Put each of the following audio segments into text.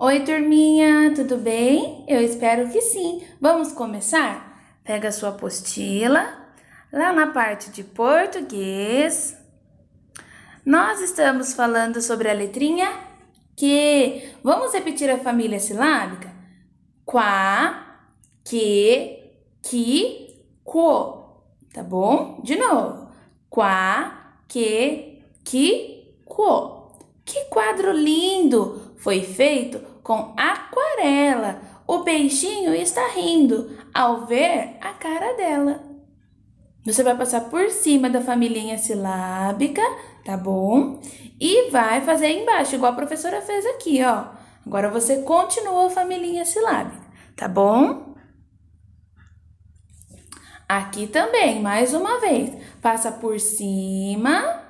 Oi, turminha, tudo bem? Eu espero que sim. Vamos começar? Pega a sua apostila, lá na parte de português. Nós estamos falando sobre a letrinha que. Vamos repetir a família silábica? Quá, que, que, quo. Tá bom? De novo. Quá, que, que, quo. Que quadro lindo! Foi feito com aquarela. O peixinho está rindo ao ver a cara dela. Você vai passar por cima da família silábica tá bom? E vai fazer embaixo, igual a professora fez aqui, ó. Agora você continua a família silábica, tá bom? Aqui também, mais uma vez. Passa por cima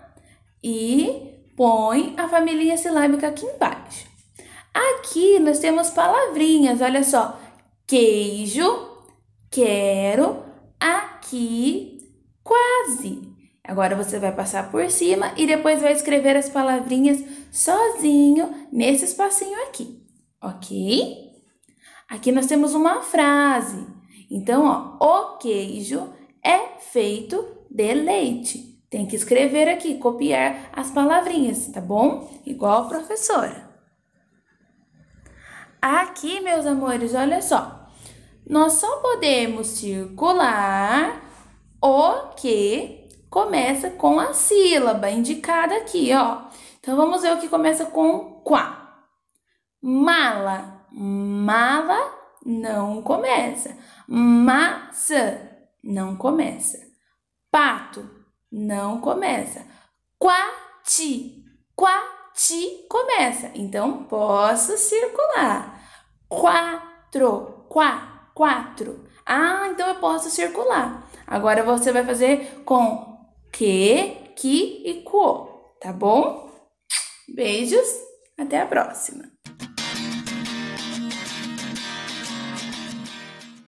e põe a família silábica aqui embaixo. Aqui nós temos palavrinhas, olha só. Queijo, quero, aqui, quase. Agora você vai passar por cima e depois vai escrever as palavrinhas sozinho nesse espacinho aqui, ok? Aqui nós temos uma frase. Então, ó, o queijo é feito de leite. Tem que escrever aqui, copiar as palavrinhas, tá bom? Igual a professora. Aqui, meus amores, olha só. Nós só podemos circular o que começa com a sílaba indicada aqui, ó. Então vamos ver o que começa com quá. Mala, mala não começa. Maçã não começa. Pato não começa. Quati, quati começa. Então posso circular. Quatro, quá, quatro. Ah, então eu posso circular. Agora você vai fazer com que, que e co, tá bom? Beijos, até a próxima!